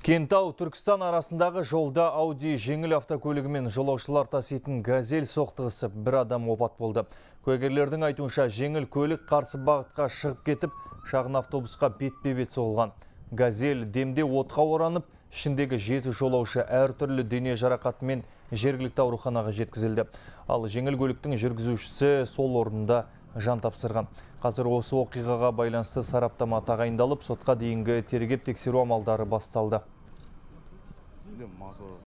Кентау Түркістан арасындағы жолда Ауди жеңіл автокөлігімен жолаушылар таситын газель соқтығысып бір адам опат болды. Көгерлердің айтуынша жеңіл көлік қарсы бағытқа шығып кетіп, шағын автобусқа бетпе-бет соғылған. Газель демде отқа оранып, ішіндегі жеті жолаушы әртүрлі дене жарақатымен жергілікті ауруханаға жеткізілді. Ал жеңіл көліктің жүргізушісі сол орында жан тапсырған. Қазір осы оқиғаға байланысты сараптама тағайындалып, сотқа дейінгі тергеп тексеру амалдары басталды.